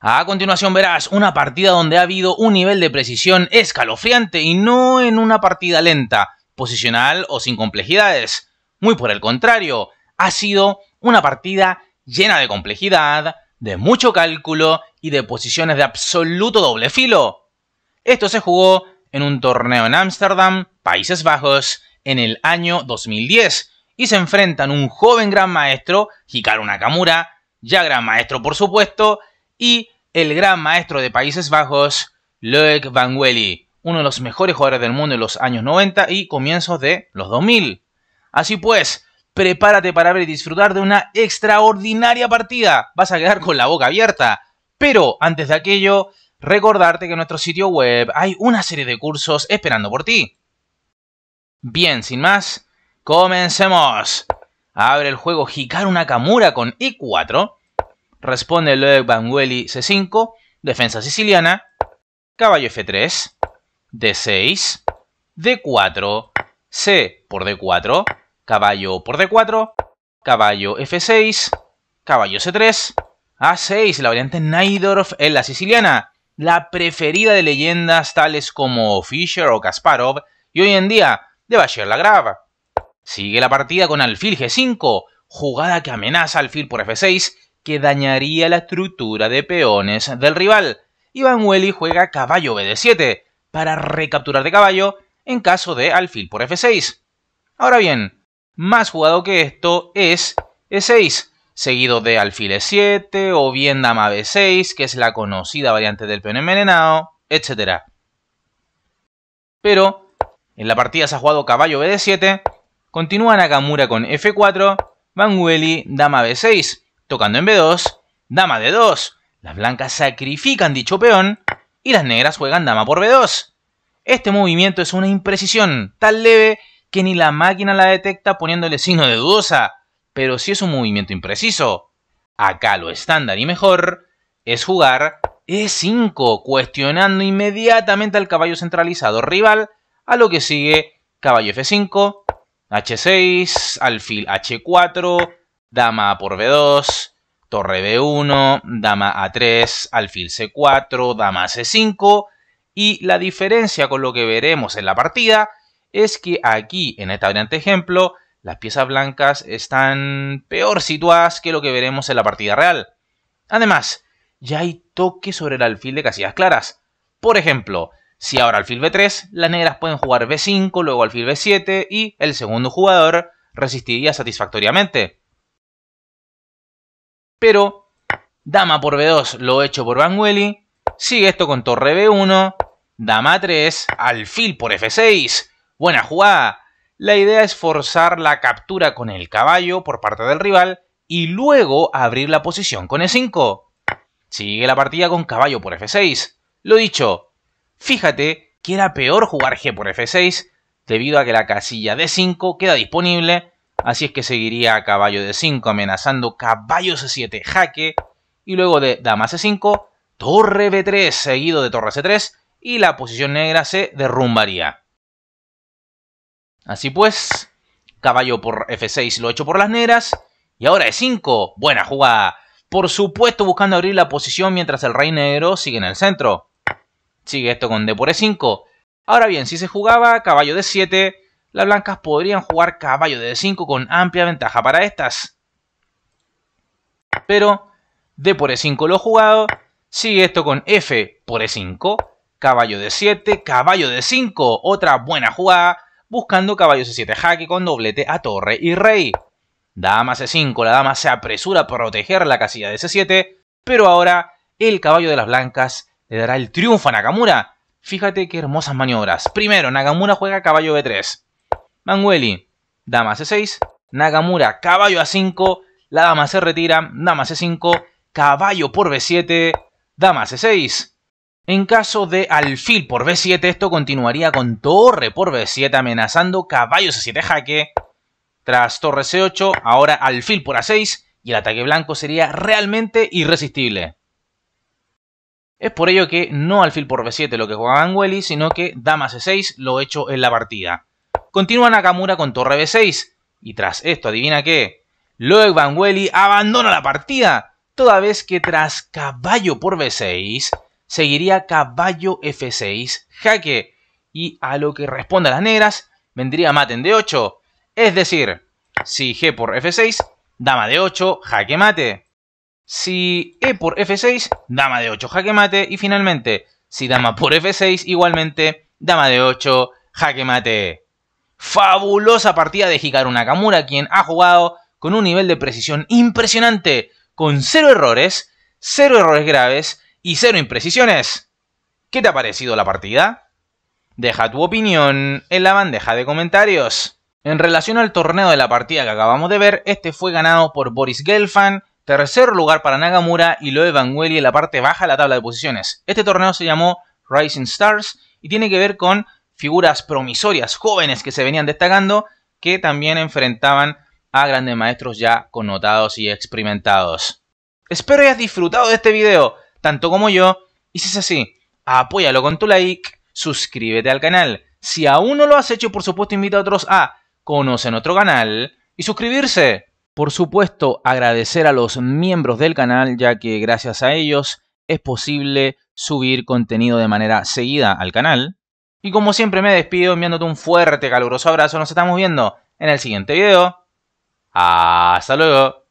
A continuación verás una partida donde ha habido un nivel de precisión escalofriante y no en una partida lenta, posicional o sin complejidades. Muy por el contrario, ha sido una partida llena de complejidad, de mucho cálculo y de posiciones de absoluto doble filo. Esto se jugó en un torneo en Ámsterdam, Países Bajos, en el año 2010 y se enfrentan un joven gran maestro, Hikaru Nakamura, ya gran maestro por supuesto, y el gran maestro de Países Bajos, Loek Van Welly, uno de los mejores jugadores del mundo en los años 90 y comienzos de los 2000. Así pues, prepárate para ver y disfrutar de una extraordinaria partida. Vas a quedar con la boca abierta. Pero antes de aquello, recordarte que en nuestro sitio web hay una serie de cursos esperando por ti. Bien, sin más, comencemos. Abre el juego una Nakamura con E4 Responde Van Bangueli C5, defensa siciliana, caballo F3, D6, D4, C por D4, caballo por D4, caballo F6, caballo C3, A6, la variante Naidorf en la siciliana, la preferida de leyendas tales como Fischer o Kasparov y hoy en día de Bashir Lagrave. Sigue la partida con alfil G5, jugada que amenaza alfil por F6 que dañaría la estructura de peones del rival. Van Welly juega caballo BD7 para recapturar de caballo en caso de alfil por F6. Ahora bien, más jugado que esto es E6, seguido de alfil E7 o bien dama B6, que es la conocida variante del peón envenenado, etc. Pero en la partida se ha jugado caballo BD7, continúa Nakamura con F4, Van Welly, dama B6, Tocando en B2, dama de 2. Las blancas sacrifican dicho peón y las negras juegan dama por B2. Este movimiento es una imprecisión tan leve que ni la máquina la detecta poniéndole signo de dudosa, pero sí es un movimiento impreciso. Acá lo estándar y mejor es jugar E5, cuestionando inmediatamente al caballo centralizado rival, a lo que sigue caballo F5, H6, alfil H4, dama a por b2, torre b1, dama a3, alfil c4, dama c5 y la diferencia con lo que veremos en la partida es que aquí en este variante ejemplo las piezas blancas están peor situadas que lo que veremos en la partida real. Además, ya hay toque sobre el alfil de casillas claras. Por ejemplo, si ahora alfil b3, las negras pueden jugar b5, luego alfil b7 y el segundo jugador resistiría satisfactoriamente. Pero dama por b2 lo hecho por Bangueli. Sigue esto con torre b1, dama 3, alfil por f6. Buena jugada. La idea es forzar la captura con el caballo por parte del rival y luego abrir la posición con e5. Sigue la partida con caballo por f6. Lo dicho, fíjate que era peor jugar g por f6 debido a que la casilla d5 queda disponible Así es que seguiría caballo de 5 amenazando caballo c7 jaque y luego de dama c5, torre b3 seguido de torre c3 y la posición negra se derrumbaría. Así pues, caballo por f6 lo hecho por las negras y ahora e5, buena jugada. Por supuesto buscando abrir la posición mientras el rey negro sigue en el centro. Sigue esto con d por e5. Ahora bien, si se jugaba caballo d7, las blancas podrían jugar caballo de 5 con amplia ventaja para estas. Pero D por E5 lo jugado, sigue esto con F por E5, caballo de 7, caballo de 5, otra buena jugada, buscando caballo C7 jaque con doblete a torre y rey. Dama C5, la dama se apresura a proteger la casilla de C7, pero ahora el caballo de las blancas le dará el triunfo a Nakamura. Fíjate qué hermosas maniobras. Primero, Nakamura juega caballo B3. Mangueli, dama c6, Nagamura, caballo a 5, la dama se retira, dama c5, caballo por b7, dama c6. En caso de alfil por b7, esto continuaría con torre por b7 amenazando caballo c7 jaque. Tras torre c8, ahora alfil por a6 y el ataque blanco sería realmente irresistible. Es por ello que no alfil por b7 lo que juega Angueli, sino que dama c6 lo hecho en la partida. Continúa Nakamura con torre B6. Y tras esto, adivina qué. Van Welly abandona la partida. Toda vez que tras caballo por B6, seguiría caballo F6, jaque. Y a lo que responde a las negras, vendría mate en D8. Es decir, si G por F6, dama de 8, jaque mate. Si E por F6, dama de 8, jaque mate. Y finalmente, si dama por F6, igualmente, dama de 8, jaque mate fabulosa partida de Hikaru Nakamura, quien ha jugado con un nivel de precisión impresionante, con cero errores, cero errores graves y cero imprecisiones. ¿Qué te ha parecido la partida? Deja tu opinión en la bandeja de comentarios. En relación al torneo de la partida que acabamos de ver, este fue ganado por Boris Gelfand, tercer lugar para Nakamura y Loe Welli en la parte baja de la tabla de posiciones. Este torneo se llamó Rising Stars y tiene que ver con figuras promisorias, jóvenes que se venían destacando, que también enfrentaban a grandes maestros ya connotados y experimentados. Espero hayas disfrutado de este video, tanto como yo, y si es así, apóyalo con tu like, suscríbete al canal. Si aún no lo has hecho, por supuesto invita a otros a conocer otro canal y suscribirse. Por supuesto, agradecer a los miembros del canal, ya que gracias a ellos es posible subir contenido de manera seguida al canal. Y como siempre me despido enviándote un fuerte, caluroso abrazo. Nos estamos viendo en el siguiente video. Hasta luego.